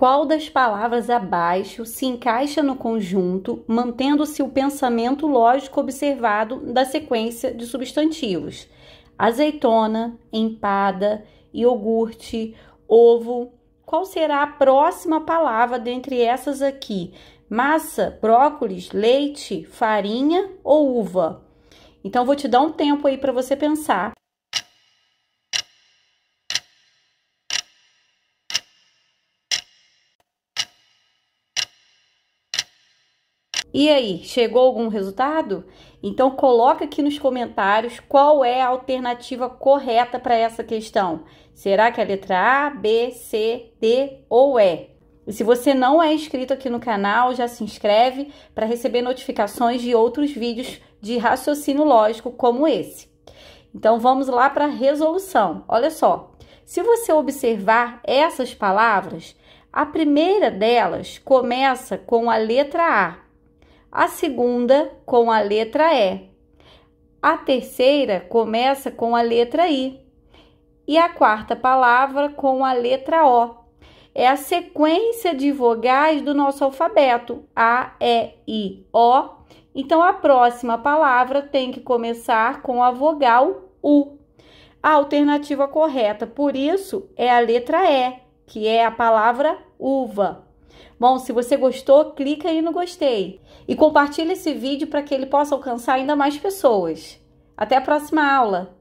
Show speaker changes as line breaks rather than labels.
qual das palavras abaixo se encaixa no conjunto, mantendo-se o pensamento lógico observado da sequência de substantivos: azeitona, empada, iogurte, ovo. Qual será a próxima palavra dentre essas aqui? Massa, brócolis, leite, farinha ou uva? Então, vou te dar um tempo aí para você pensar. E aí, chegou algum resultado? Então coloca aqui nos comentários qual é a alternativa correta para essa questão. Será que é a letra A, B, C, D ou E? E se você não é inscrito aqui no canal, já se inscreve para receber notificações de outros vídeos de raciocínio lógico como esse. Então vamos lá para a resolução. Olha só, se você observar essas palavras, a primeira delas começa com a letra A a segunda com a letra E, a terceira começa com a letra I e a quarta palavra com a letra O. É a sequência de vogais do nosso alfabeto: A, E, I, O. Então a próxima palavra tem que começar com a vogal U. A alternativa correta, por isso, é a letra E, que é a palavra uva. Bom, se você gostou, clica aí no gostei e compartilhe esse vídeo para que ele possa alcançar ainda mais pessoas. Até a próxima aula!